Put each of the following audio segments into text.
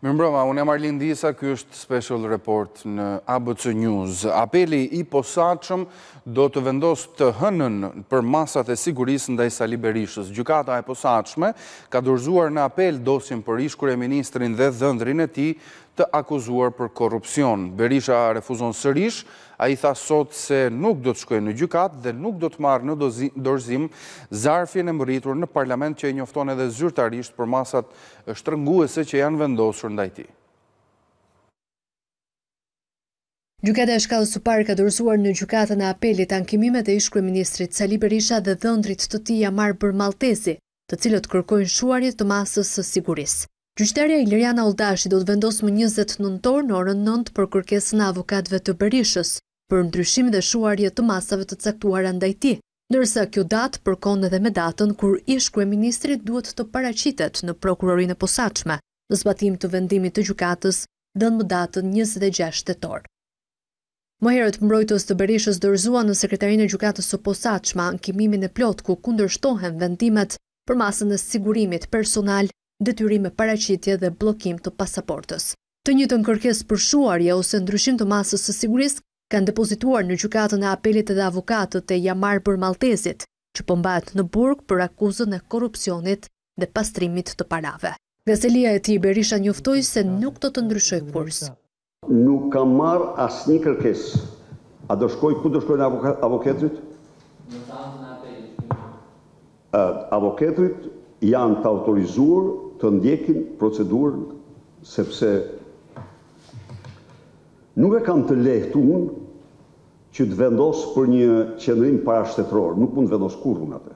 Mirëmbrëma, unë e Marlin Disa, kjo është special report në ABC News. Apeli i posaqëm do të vendosë të hënën për masat e sigurisë në dajsa sali berishës. Gjukata e posaqme ka dërzuar në apel dosim për ishkure ministrin dhe dhëndrin e ti të akuzuar për korupcion. Berisha refuzon sërish, a i tha sot se nuk do të shkojnë në gjukat dhe nuk do të marrë në dorzim zarfin e mëritur në parlament që i njofton edhe zyrtarisht për masat shtrënguese që janë vendosur nda i Gjukat e shkallë së parë ka dorëzuar në gjukatën e apelit ankimimet e ishkru e ministrit Sali Berisha dhe dhëndrit të tia marë për Maltesi, të cilët kërkojnë shuarit të masës së siguris. Gjyshtarja Iliriana Oldashi do të vendosë më 29 në orën 9 për kërkes në avokatve të berishës, për ndryshim dhe shuarje të masave të caktuar andajti, nërsa kjo datë përkone dhe me datën kur ishku e duhet të paracitet në prokurorinë posaqme, në zbatim të vendimit të gjukatës dhe në më datën 26 të torë. mbrojtës të berishës dërzua në sekretarinë e gjukatës së posaqma në kimimin e plotë ku kundër shtohen vendimet për masën e sigurimit personal detyrim e paracitje dhe blokim të pasaportës. Të një të nënkërkes për shuarja ose ndryshim të masës së siguris, kanë depozituar në gjukatën e apelit edhe avokatët e jamar për maltezit, që pëmbat po në burg për akuzën e korupcionit dhe pastrimit të parave. Gazelia e ti Berisha njoftoj se nuk të të ndryshoj kurs. Nuk kam marrë asë një kërkes. A do shkoj, ku do shkoj në avoketrit? Në apelit. Avoketrit janë të autorizuar të ndjekin procedurën, sepse nuk e kam të lehtë unë që të vendosë për një qenërim parashtetror, nuk mund të vendosë kur unë atë.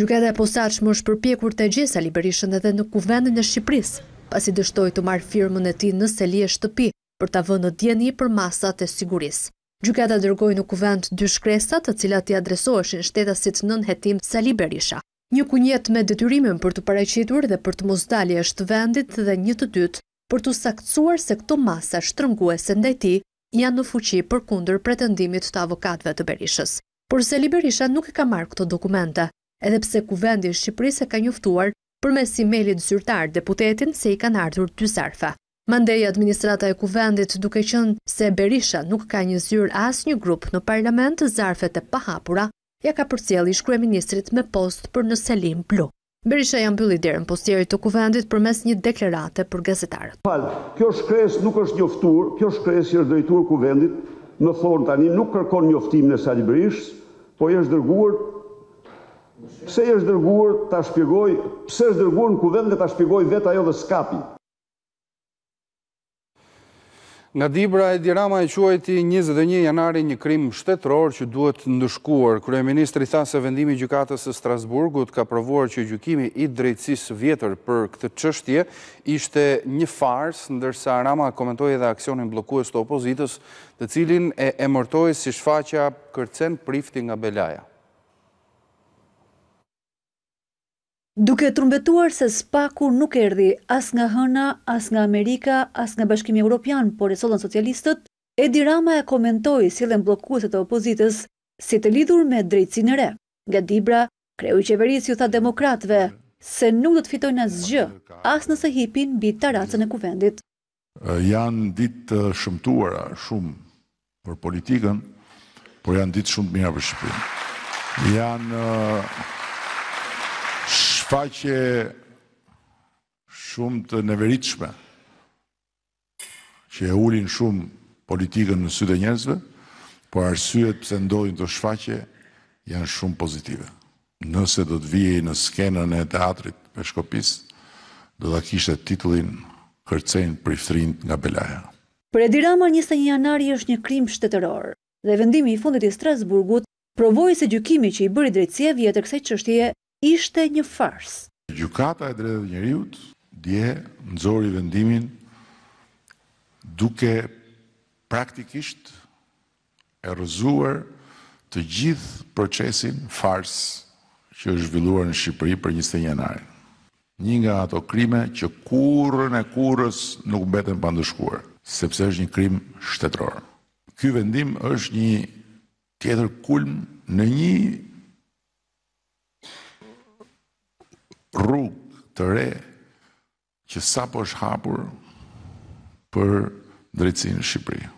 Gjukete e më është përpjekur të gjesa liberishën edhe në kuvendin e Shqipërisë, pasi dështoj të marë firmën e ti në seli e shtëpi për të vënë djeni për masat e sigurisë. Gjukete dërgoj në kuvend dy shkresat të cilat i adresoheshin shtetasit nën hetim Saliberisha. Një kunjet me detyrimin për të pareqitur dhe për të mosdali është vendit dhe një të dytë, për të saktuar se këto masa shtrënguese ndajti janë në fuqi për kunder pretendimit të avokatve të Berishës. Por Seli Berisha nuk e ka marrë këto dokumente, edhepse kuvendi Shqipërisë e ka njuftuar për mes e-mailin zyrtar deputetin se i kanë ardhur dy zarfa. Mandej administrata e kuvendit duke qënë se Berisha nuk ka një zyrë as një grup në parlament të zarfet e pahapura ja ka përcjeli ish ministrit me post për në Selim Blu. Berisha janë pëllit dherën postjerit të kuvendit për mes një deklerate për gazetarët. Falë, kjo shkres nuk është njoftur, kjo shkres i është dojtur kuvendit, në thonë tani nuk kërkon njoftim në Sadi Berish, po jeshtë dërguar, pëse jeshtë dërguar të ashpjegoj, pëse jeshtë dërguar në kuvendit të ashpjegoj vetë ajo dhe skapi. Nga Dibra Edirama e quajti 21 janari një krim shtetëror që duhet ndëshkuar. Kryeministri tha se vendimi gjukatës e Strasburgut ka provuar që gjukimi i drejtsis vjetër për këtë qështje ishte një fars, ndërsa Rama komentoj edhe aksionin blokues të opozitës të cilin e emërtoj si shfaqa kërcen prifti nga Belaja. Duke rëmbetuar se spaku nuk erdi as nga Hëna, as nga Amerika, as nga Bashkimi Europian, por e solën socialistët, Edi Rama e komentoi si dhe blokuset e opozitës si të lidhur me drejtsin e re. Nga Dibra, kreu i qeverisë ju tha demokratve se nuk do të fitojnë as gjë, as nëse hipin bi taracën e kuvendit. Janë ditë shëmtuara shumë për politikën, por janë ditë shumë të mira për Shqipërinë. Janë shfaqe shumë të neveritshme, që e ulin shumë politikën në sytë e njerëzve, po arsyet pëse ndojnë të shfaqe janë shumë pozitive. Nëse do të vijë në skenën e teatrit për shkopis, do të kishtë titullin kërcen për nga Belaja. Për e dirama 21 janari është një krim shtetëror, dhe vendimi i fundet i Strasburgut provojë se gjukimi që i bëri drejtësje vjetër kësaj qështje ishte një farsë. Gjukata e drejtë dhe njëriut dje nëzori vendimin duke praktikisht e rëzuar të gjithë procesin fars që është zhvilluar në Shqipëri për 21 janar. Një nga ato krime që kurrën e kurrës nuk mbeten pa sepse është një krim shtetror. Ky vendim është një tjetër kulm në një rrug të re që sa po është hapur për drejtsinë Shqipëri.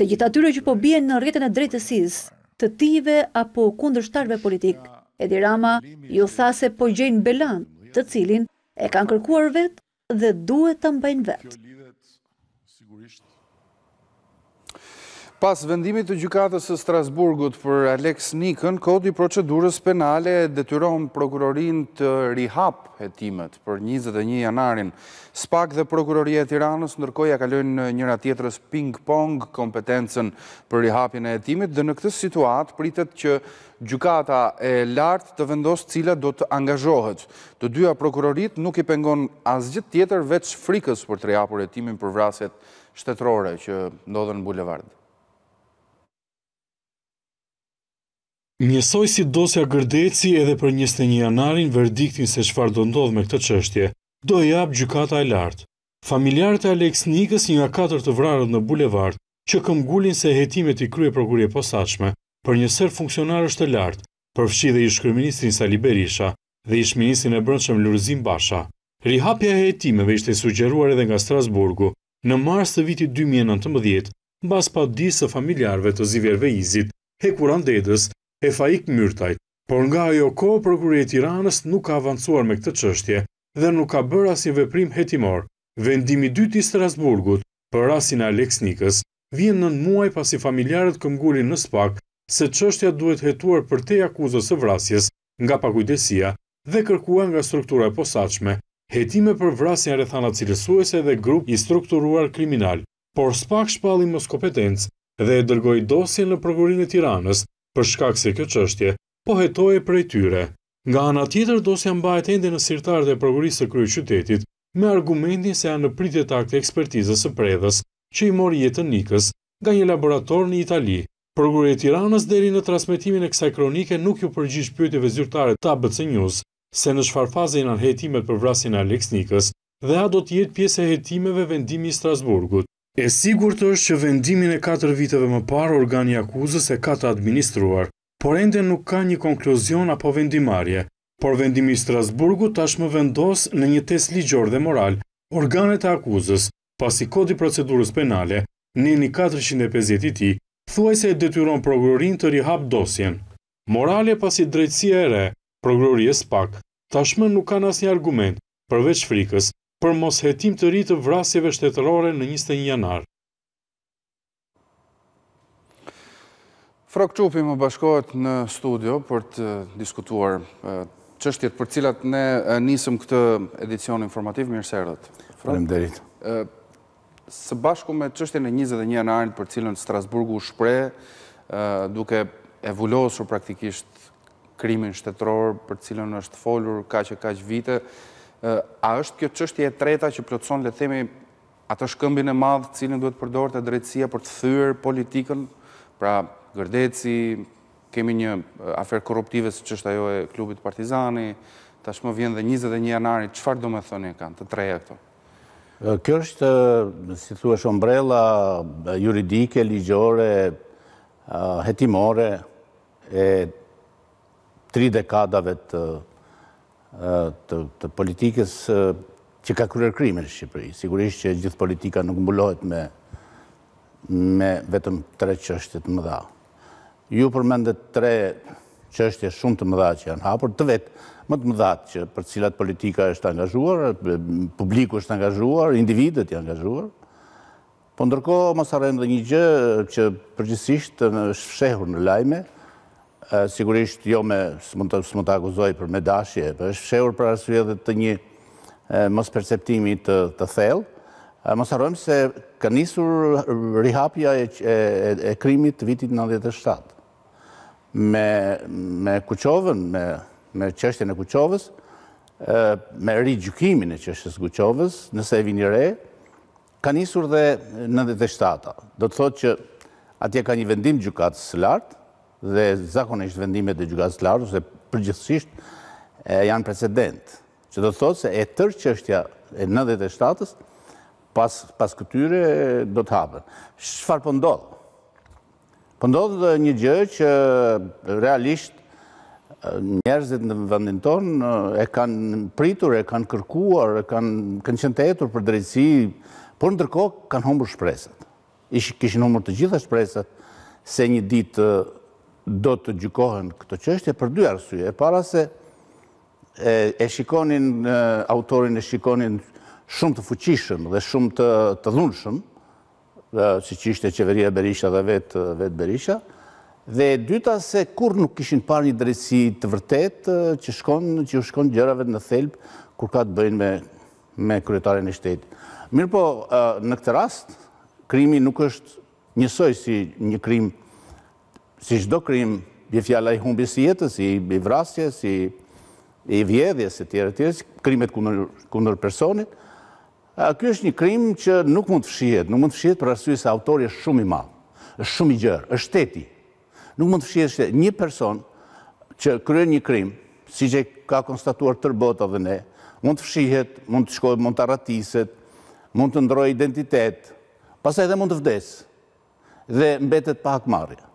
Të gjitha tyre që po bie në rrjetën e drejtësis, të tive apo kundërshtarve politik, Edi Rama ju tha se po gjenë Belan, të cilin e kanë kërkuar vetë dhe duhet të mbajnë vetë. Pas vendimit të gjukatës së Strasburgut për Alex Nikën, kodi procedurës penale detyron prokurorin të rihap e timet për 21 janarin. Spak dhe prokuroria e tiranës nërkoja kalojnë në njëra tjetërës ping-pong kompetencen për rihapin e timet dhe në këtë situatë pritet që gjukata e lartë të vendosë cilat do të angazhohet. Të dyja prokurorit nuk i pengon as tjetër veç frikës për të rihapur e timin për vraset shtetrore që ndodhen në bulevardë. Njësoj si dosja gërdeci edhe për 21 janarin verdiktin se qëfar do ndodh me këtë qështje, do e japë gjukata e lartë. Familjarët e Aleks Nikës një nga 4 të vrarët në bulevard, që këmgullin se hetimet i krye prokurje posaqme, për një sërë funksionarë është lartë, përfshi dhe ishë ministrin Sali Berisha dhe ishë ministrin e brëndshëm Lurëzim Basha. Rihapja e hetimeve ishte sugjeruar edhe nga Strasburgu në mars të vitit 2019, bas pa disë familjarëve të zivjerve izit, Hekuran Dedës e tha ikë por nga ajo ko, prokurit e tiranës nuk ka avancuar me këtë qështje dhe nuk ka bërë asin veprim hetimor. Vendimi 2 i Strasburgut, për asin e Aleksnikës vjen në në muaj pasi familjarët këmgullin në spak se qështja duhet hetuar për te akuzës e vrasjes nga pakujdesia dhe kërkua nga struktura e posaqme, hetime për vrasin e rethana cilësuese dhe grup i strukturuar kriminal, por spak shpalli mos kompetencë dhe e dërgoj dosjen në prokurin e tiranës për shkak se këtë qështje, po hetoje prej tyre. Nga ana tjetër dosja mbajt ende në sirtarët e prokurisë së krye qytetit me argumentin se janë në pritje të akte ekspertizës së predhës që i mori jetën nikës nga një laborator në Itali. Prokuroria e Tiranës deri në transmetimin e kësaj kronike nuk ju përgjigj pyetjeve zyrtare të ABC News se në çfarë faze janë hetimet për vrasjen e Aleks Nikës dhe a do të jetë pjesë e hetimeve vendimi i Strasburgut. E sigur të është që vendimin e 4 viteve më parë organi akuzës e ka të administruar, por ende nuk ka një konkluzion apo vendimarje, por vendimi Strasburgu tashmë vendos në një tes ligjor dhe moral, organet e akuzës, pasi kodi procedurës penale, neni 450 i ti, thuaj se e detyron progrorin të rihap dosjen. Morale pasi drejtësia e re, progrorie spak, tashmë nuk kanë asnjë argument, përveç frikës, për mos hetim të rritë vrasjeve shtetërore në 21 janar. Frak Qupi më bashkohet në studio për të diskutuar qështjet për cilat ne nisëm këtë edicion informativ mirëserët. Falem derit. Së bashku me qështjen e 21 janarit për cilën Strasburgu shpre duke evoluosur praktikisht krimin shtetëror për cilën është folur kaq e kaqë vite, A është kjo qështje e treta që plotëson, le themi, atë shkëmbin e madhë cilin duhet përdojrë të drejtsia për të thyrë politikën, pra gërdeci, kemi një afer korruptive së qështë ajo e klubit partizani, tashmë vjen dhe 21 janari, qëfar do me thënë e kanë të treja këto? Kjo është, si thua shombrella, juridike, ligjore, hetimore, e tri dekadave të të politikës që ka kryer krime në Shqipëri. Sigurisht që gjithë politika nuk mbulohet me me vetëm tre qështje të mëdha. Ju përmendet tre qështje shumë të mëdha që janë hapur, të vetë më të mëdha që për cilat politika është angazhuar, publiku është angazhuar, individet janë angazhuar, po ndërko mos arrem dhe një gjë që përgjithsisht në shfshehur në lajme, sigurisht jo me së mund të akuzoj për me dashje, për po është shëhur për arsye dhe të një mos perceptimi të thell, mos harojmë se ka njësur rihapja e krimit të vitit 97. Me kuqovën, me qështjën e kuqovës, me rri gjukimin e qështjës kuqovës, nëse e vini re, ka njësur dhe 97-a. Do të thotë që atje ka një vendim gjukatës së lartë, dhe zakonisht vendimet e gjukatës lartë, se përgjithsisht janë precedent, që do të thotë se e tërë që është ja e 97-ës, pas këtyre do të hapën. Shfar pëndodhë? Po pëndodhë po dhe një gjë që realisht njerëzit në vendin tonë e kanë pritur, e kanë kërkuar, e kanë qëntetur për drejtësi, por në tërko kanë humbur shpresat. Kishin humbur të gjitha shpresat se një ditë do të gjykohen këto qështje për dy arsye. E para se e shikonin, autorin e shikonin shumë të fuqishëm dhe shumë të, të dhunëshëm, si që ishte qeveria Berisha dhe vetë vet Berisha, dhe dyta se kur nuk kishin par një drejtësi të vërtet që, shkon, që u shkon gjërave në thelbë kur ka të bëjnë me, me kryetarin e shtetë. Mirë po, në këtë rast, krimi nuk është njësoj si një krim si shdo krim, bje fjalla i humbi si jetës, i vrasje, si i vjedhje, si tjere tjere, krimet kundër personit, kjo është një krim që nuk mund të fshijet, nuk mund të fshijet për rësujë se autori është shumë i malë, është shumë i gjërë, është teti. Nuk mund të fshijet shte një person që kryen një krim, si që ka konstatuar tër botë dhe ne, mund të fshijet, mund të shkojë, mund të arratiset, mund të ndroj identitet, pasaj dhe mund të vdes, dhe mbetet pa hakmarja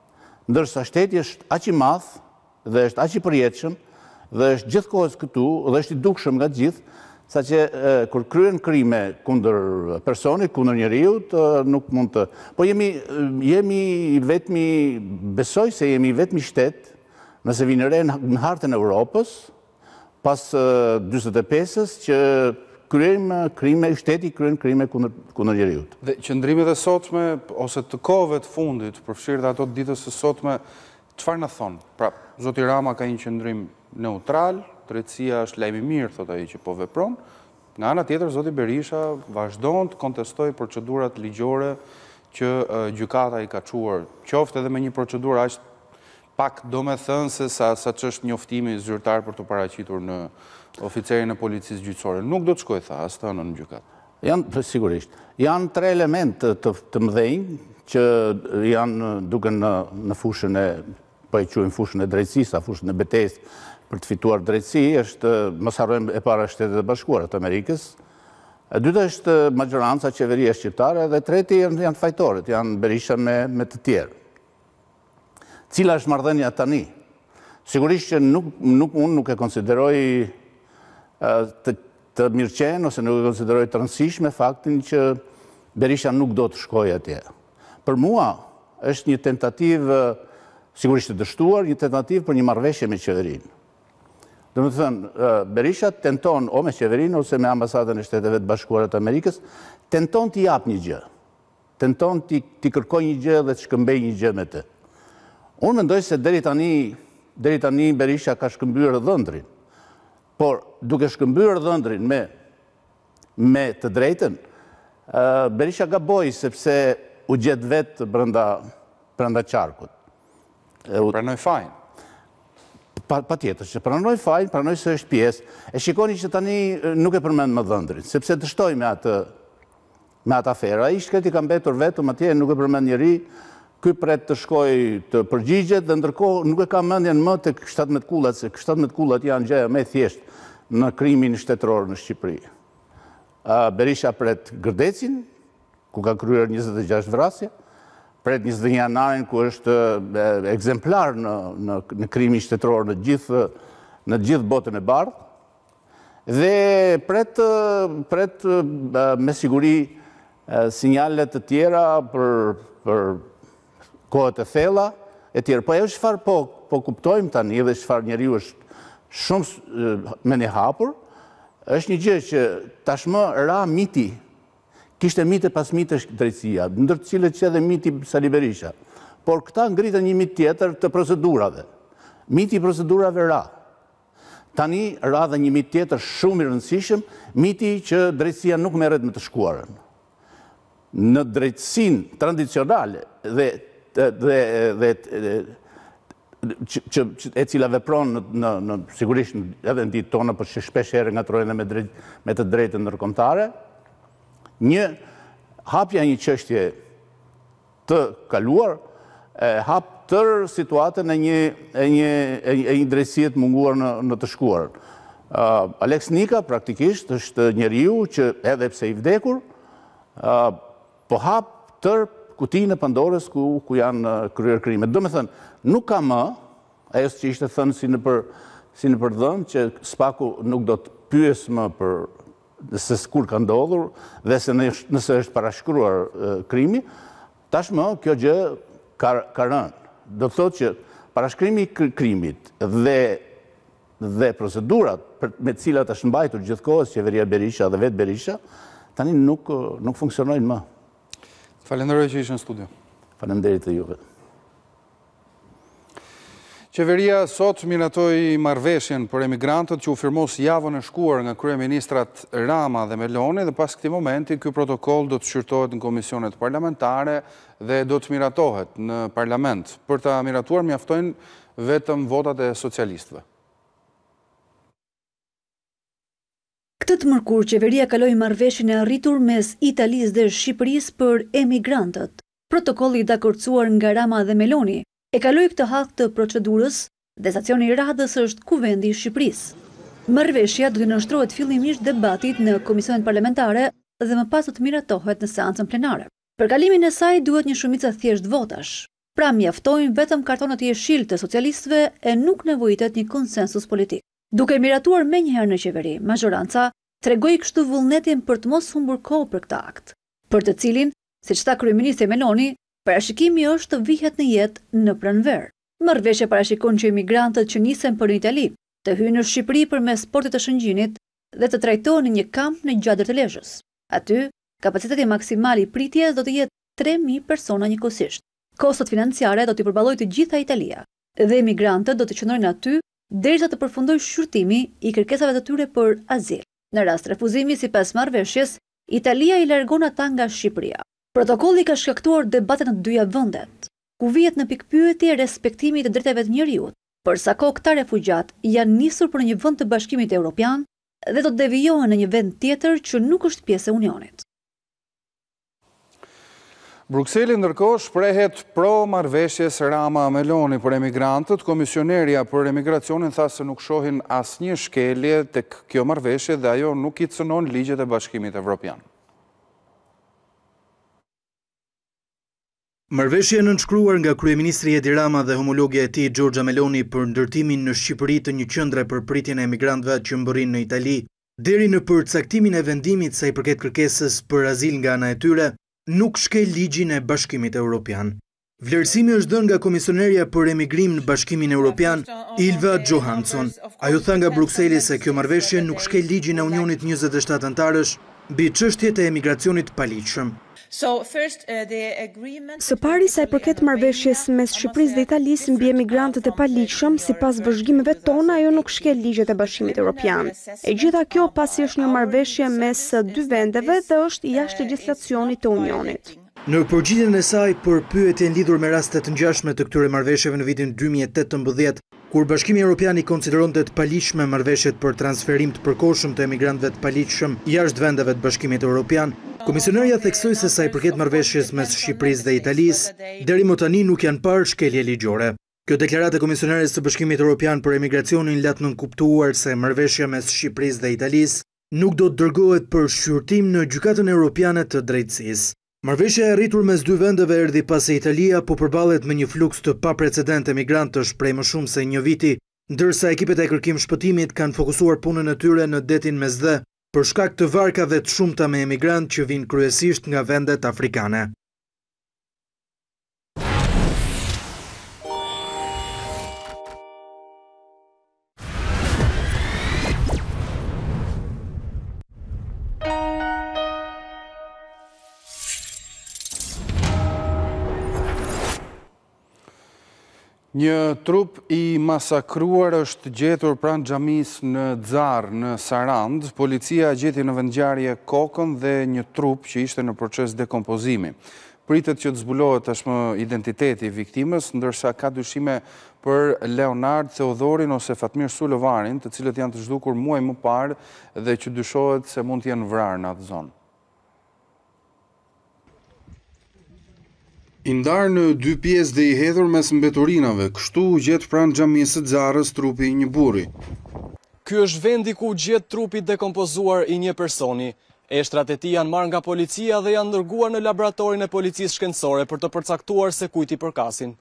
ndërsa shteti është aqë i madhë dhe është aqë i përjetëshëm dhe është gjithë kohës këtu dhe është i dukshëm nga gjithë, sa që kër kryen krime kunder personit, kunder njeriut, nuk mund të... Po jemi vetëmi, besoj se jemi vetëmi shtetë, nëse vinëre në hartën e Europës, pas 25-ës që kryejmë krime i shteti, kryejmë krime kundër njëriut. Dhe qëndrimit e sotme, ose të kove të fundit, përfshirë dhe ato ditës e sotme, qëfar në thonë? Pra, Zoti Rama ka një qëndrim neutral, të është lejmi mirë, thot i që po vepron, nga anë atjetër, Zoti Berisha vazhdojnë të kontestoj procedurat ligjore që gjukata i ka quar qoftë edhe me një procedur ashtë pak do me thënë se sa që është njoftimi zyrtar për të paracitur në oficerin e policisë gjyqësore, nuk do të shkoj tha, as të në në Janë, sigurisht, janë tre element të mdhenjë që janë duke në fushën e, po e quen fushën e drejtsis, a fushën e betes për të fituar drejtsi, është mësarojmë e para shtetet e bashkuarat Amerikës, e dyta është maqëranca qeveria shqiptare, dhe treti janë fajtorët, janë berisha me të tjerë. Cila është mardhenja tani? Sigurisht që nuk unë nuk e konsideroj të mirëqenë ose nuk e konsideroj të rëndësishme faktin që Berisha nuk do të shkoj atje. Për mua është një tentativë, sigurisht të dështuar, një tentativë për një marveshje me qeverinë. Dhe më të thënë, Berisha tenton, o me qeverinë, ose me ambasadën e shteteve të bashkuarët Amerikës, tenton t'i apë një gjë. Tenton t'i kërkoj një gjë dhe shkëmbej një gjë me të. Unë mendoj se deri tani Berisha ka shkëmbyrë dhëndrinë. Por, duke shkëmbyrë dhëndrin me të drejten, Berisha ga bojë sepse u gjetë vetë brënda qarkut. Pranoj fajnë. Pa tjetër, që pranoj fajnë, pranoj se është piesë. E shikoni që tani nuk e përmend më dhëndrin, sepse të shtoj me atë aferë. A ishtë këti kam betur vetëm atje, nuk e përmend njëri, këj pret të shkoj të përgjigjet, dhe ndërko nuk e ka mëndjen më të kështat me të kullat, se kështat me të kullat janë gjeja me thjesht në krimin shtetëror në Shqipëri. Berisha pret Gërdecin, ku ka kryer 26 vrasje, pret 21 janarin, ku është ekzemplar në krimin shtetëror në gjithë në gjithë botën e bardhë, dhe pret me siguri sinjallet të tjera për kohët e thela, e tjerë. Po e shfar po, po kuptojmë tani dhe shfar njeri është shumë me një hapur, është një gjë që tashmë ra miti, kishte mite pas mitë është drejtsia, ndërë cilët që edhe miti Saliberisha. Por këta ngritë një mit tjetër të procedurave. Miti procedurave ra. Tani ra dhe një mit tjetër shumë i rëndësishëm, miti që drejtsia nuk meret me të shkuarën. Në drejtsin tradicionale dhe dhe e cila vepronë në sigurisht edhe në ditë tonë, për që shpesh herë nga trojnë me të drejtë në nërkomtare, një hapja një qështje të kaluar, hap tërë situatën e një drejtësit munguar në të shkuar. Alex Nika praktikisht është njeriu që edhe pse i vdekur, po hap tërë kutinë e pandores ku janë uh, kryer krime. Do me thënë, nuk ka më, ajo që ishte thënë si në për si në përdhëm, që spaku nuk do të pyes më për nëse kur ka ndodhur dhe se nëse është parashkruar uh, krimi, tashmë kjo gjë ka, ka rënë. Do të thotë që parashkrimi i krimit dhe dhe procedurat për, me cilat është mbajtur gjithkohës qeveria Berisha dhe vetë Berisha, tani nuk, uh, nuk funksionojnë më. Falenderoj që ishë në studio. Falenderit të juve. Qeveria sot miratoj marveshjen për emigrantët që u firmos javën e shkuar nga Krye Ministrat Rama dhe Meloni dhe pas këti momenti kjo protokoll do të shqyrtohet në komisionet parlamentare dhe do të miratohet në parlament për të miratuar mjaftojnë vetëm votat e socialistëve. këtë të mërkur, qeveria kaloi marveshin e arritur mes Italis dhe Shqipëris për emigrantët. Protokolli dhe kërcuar nga Rama dhe Meloni e kaloi këtë hath të procedurës dhe stacioni radhës është kuvendi Shqipëris. Marveshja dhe nështrojt fillimisht debatit në Komisionet Parlamentare dhe më pasot miratohet në seancën plenare. Për kalimin e saj duhet një shumica thjesht votash. Pra mjaftojnë vetëm kartonët i e shilë të socialistve e nuk nevojitet një konsensus politik. Duke miratuar me njëherë në qeveri, majoranca tregoj kështu vullnetin për të mos humbur kohë për këta akt, për të cilin, se qëta kryeministë e menoni, parashikimi është të vihet në jetë në pranverë. Mërveshe parashikon që emigrantët që nisen për një Itali, të hynë në Shqipëri për me sportit të shëngjinit dhe të trajtojnë në një kamp në gjadrë të leshës. Aty, kapaciteti maksimali pritje do të jetë 3.000 persona një kosisht. Kostot financiare do të i përbaloj të gjitha Italia dhe emigrantët do të qëndrojnë aty dherësa të përfundoj shqyrtimi i kërkesave të tyre për azil. Në rast refuzimi si pas marveshjes, Italia i lërgona ta nga Shqipëria. Protokolli ka shkaktuar debatet në dyja vëndet, ku vijet në pikpyeti e respektimit të drejteve të njëriut, përsa ko këta refugjat janë njësur për një vënd të bashkimit e Europian dhe do të devijohen në një vend tjetër që nuk është pjese unionit. Bruxelli ndërkohë shprehet pro marveshjes Rama Meloni për emigrantët. Komisioneria për emigracionin tha se nuk shohin as një shkelje të kjo marveshje dhe ajo nuk i cënon ligjet e bashkimit evropian. Mërveshje në nënshkruar nga Kryeministri Edi Rama dhe homologja e ti, Gjorgja Meloni, për ndërtimin në Shqipëri të një qëndre për pritjen e emigrantve që mbërin në Itali, deri në përcaktimin e vendimit sa i përket kërkesës për azil nga ana e tyre, nuk shke ligjin e bashkimit e Europian. Vlerësimi është dhënë nga Komisionerja për emigrim në bashkimin e Europian, Ilva Johansson. Ajo thë nga Bruxelles se kjo marveshje nuk shke ligjin e Unionit 27 antarësh, bi qështjet e emigracionit paliqëm. So first uh, the agreement Së pari sa i përket marveshjes mes Shqipërisë dhe Italisë mbi emigrantët e paligjshëm, sipas vëzhgimeve tona ajo nuk shkel ligjet e Bashkimit Evropian. E gjitha kjo pasi është një marrëveshje mes dy vendeve dhe është uh, jashtë legjislacionit të Unionit. Në përgjitën e saj, për pyetjen lidhur me rastet ngjashme të këtyre marrëveshjeve në vitin 2018 Kur bashkimi i konsideron të të palishme mërveshet për transferim të përkoshëm të emigrantve të palishëm jashtë vendeve të bashkimit Europian, komisionerja theksoj se sa i përket mërveshjes mes Shqipëris dhe Italis, deri më tani nuk janë parë shkelje ligjore. Kjo deklarat e komisionerës të bashkimit Europian për emigracionin latë nënkuptuar se mërveshja mes Shqipëris dhe Italis nuk do të dërgohet për shqyrtim në gjukatën Europianet të drejtsis. Marveshja e rritur mes dy vendeve erdi pasi Italia po përbalet me një fluks të pa precedent e migrantësh prej më shumë se një viti, ndërsa ekipet e kërkim shpëtimit kanë fokusuar punën e tyre në detin mes dhe, për shkak të varkave të shumëta me emigrant që vinë kryesisht nga vendet afrikane. Një trup i masakruar është gjetur pranë gjamis në dzarë në Sarandë, policia gjeti në vendjarje kokën dhe një trup që ishte në proces dekompozimi. Pritet që të zbulohet është më identiteti i viktimës, ndërsa ka dyshime për Leonard, Theodorin ose Fatmir Sulevarin, të cilët janë të zhdukur muaj më parë dhe që dyshohet se mund t'jenë vrarë në atë zonë. Indar në dy pjesë dhe i hedhur mes mbeturinave, kështu u gjetë pranë gjamisë të zarës trupi një buri. Ky është vendi ku u gjetë trupi dekompozuar i një personi. Eshtrat e ti janë marrë nga policia dhe janë nërguar në laboratorin e policisë shkencore për të përcaktuar se kujti përkasin.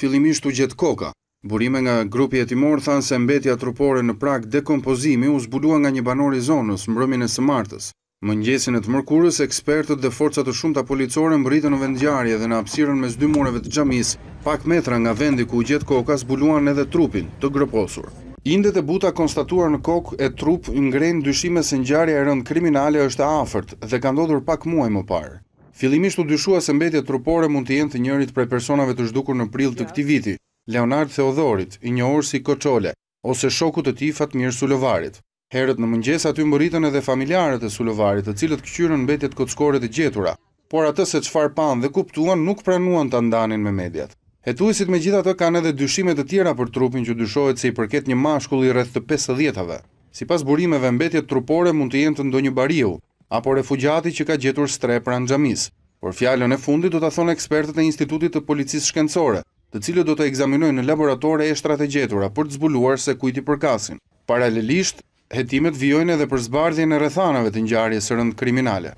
Filimisht u gjetë koka. Burime nga grupi e timor thanë se mbetja trupore në prak dekompozimi u zbulua nga një banori zonës mbrëmin e së martës. Më njësën e të mërkurës, ekspertët dhe forcat të shumë të policore më rritën në vendjarje dhe në apsiren mes dy mureve të gjamis, pak metra nga vendi ku u gjetë koka zbuluan edhe trupin të grëposur. Indet e buta konstatuar në kokë e trup ngrenë dyshime se njarja e rëndë kriminale është afert dhe ka ndodhur pak muaj më parë. Filimisht u dyshua se mbetje trupore mund të jenë të njërit prej personave të zhdukur në prill të këti viti, Leonard Theodorit, i njohur si Koçole, ose shokut të tifat Mirë Sulovarit. Herët në mëngjes aty mbëritën edhe familjarët e sulovarit të cilët këqyrën mbetjet kockore të gjetura, por atës se qfar pan dhe kuptuan nuk pranuan të andanin me medjat. Hetuesit me gjitha të kanë edhe dyshimet të tjera për trupin që dyshojt se i përket një mashkull i rreth të pesë djetave. Si pas burimeve mbetjet trupore mund të jenë të ndonjë bariu, apo refugjati që ka gjetur stre pra në gjamis. Por fjallën e fundi do të thonë ekspertët e Institutit të Policis Shkencore, të cilë do të egzaminojnë në laboratore e shtrate gjetura për të zbuluar se kujti përkasin. Paralelisht, hetimet vjojnë edhe për zbardhjën e rethanave të njarje së rëndë kriminale.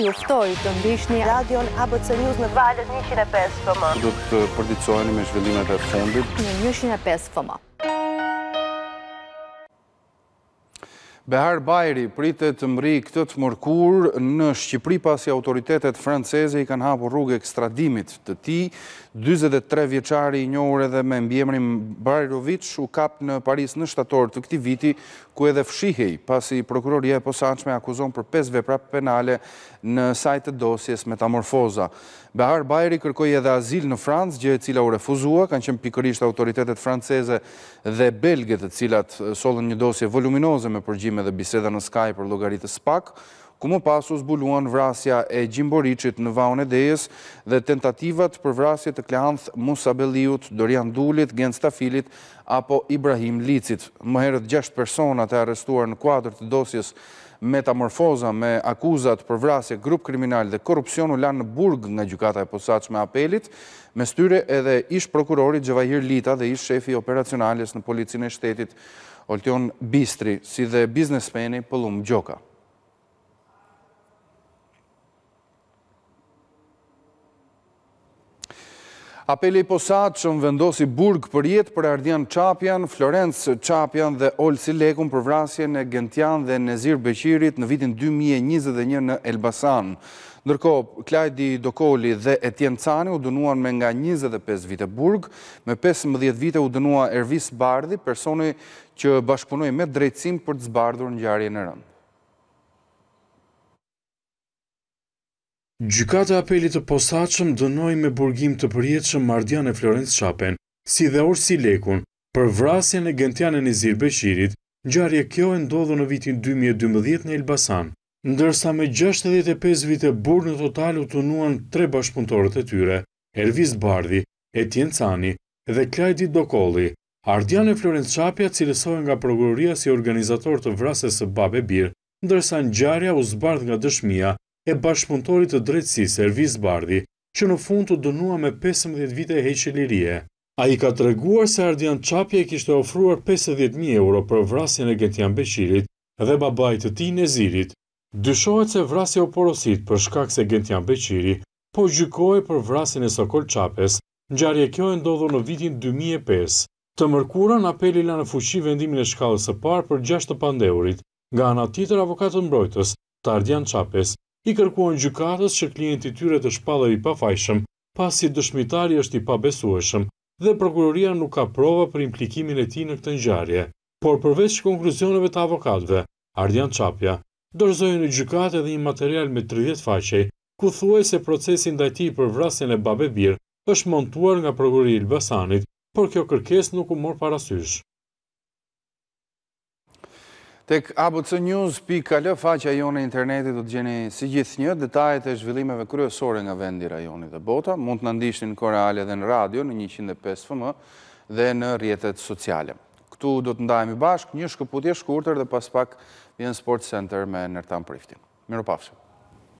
Juftoj të mbish një radion ABC News në valet 105 FM. Duk të përdicojnë me zhvillimet e fundit. Në 105 FM. Behar Bajri pritet të mri këtët mërkur në Shqipri pasi autoritetet franceze i kanë hapur rrugë ekstradimit të ti. 23 vjeqari i njohur edhe me mbjemrim Bajrovic u kap në Paris në shtator të këti viti ku edhe fshihej pasi prokuroria e posaqme akuzon për 5 vepra penale në sajtë dosjes metamorfoza. Behar Bajri kërkoj edhe azil në Francë, gjë e cila u refuzua, kanë qëmë pikërisht autoritetet franceze dhe belgetet cilat solën një dosje voluminoze me përgjime dhe biseda në Skype për logaritës pakë, ku më pasu zbuluan vrasja e gjimboricit në vaun e dejes dhe tentativat për vrasje të kleanth Musa Beliut, Dorian Dulit, Gen Tafilit apo Ibrahim Licit. Mëherët 6 personat e arrestuar në kuadrë të dosjes metamorfoza me akuzat për vrasje grup kriminal dhe korupcion u lanë në burg nga gjukata e posaq me apelit, me styre edhe ish prokurori Gjevahir Lita dhe ish shefi operacionales në policinë e shtetit Olteon Bistri, si dhe biznespeni Pëllum Gjoka. Apele i posat që më vendosi burg për jetë për Ardian Qapjan, Florenc Qapjan dhe Olsi Lekun për vrasje në Gentian dhe Nezir Beqirit në vitin 2021 në Elbasan. Ndërko, Klajdi Dokoli dhe Etjen Cani u dënuan me nga 25 vite burg, me 15 vite u dënua Ervis Bardhi, personi që bashkëpunoj me drejtsim për të zbardhur në gjarje në rëndë. Gjykata apelit të posaqëm dënoj me burgim të përjetëshëm mardian e Florence Chapen, si dhe orë si lekun, për vrasjen e gëntjane në zirë beqirit, gjarje kjo e ndodhë në vitin 2012 në Elbasan, ndërsa me 65 vite burë në total u nuan tre bashkëpuntorët e tyre, Ervis Bardi, Etien Cani dhe Klajdi Dokolli, Ardian e Florence Qapja cilësojnë nga prokuroria si organizator të vrasës së babe birë, ndërsa në gjarja u zbardh nga dëshmia e bashkëpunëtorit të drejtësi Servis Bardhi, që në fund të dënua me 15 vite e heqë lirie. A i ka të reguar se Ardian Qapje kishtë ofruar 50.000 euro për vrasjen e Gentian Beqirit dhe babaj të ti zirit. Dyshohet se vrasje o porosit për shkak se Gentian Beqiri, po gjykoj për vrasjen e Sokol Qapes, në gjarje kjo e ndodho në vitin 2005. Të mërkurën apeli la në fuqi vendimin e shkallës e parë për 6 të pandeurit, nga anë atitër avokatën mbrojtës, të Ardian Qapes, I kërkuan gjykatës që klienti tyre të shpadhevi pa fajshëm, pasi dëshmitari është i pa besueshëm, dhe prokuroria nuk ka prova për implikimin e ti në këtë njëjarje. Por përveç që të avokatve, Ardian Qapja, dërzojnë në gjykatë edhe një material me 30 faqe, ku thuaj se procesin ndaj tij për vrasjen e babe birë është montuar nga prokurori Ilbasanit, por kjo kërkes nuk u mor parasysh. Tek abc.news.kl, faqa jonë e internetit do të gjeni si gjithë një, detajet e zhvillimeve kryesore nga vendi rajoni dhe bota, mund të nëndishtin në koreale dhe në radio në 105 FM dhe në rjetet sociale. Këtu do të ndajemi bashkë, një shkëputje shkurëtër dhe pas pak vjenë Sport Center me nërtan priftin. Miro pafshëm.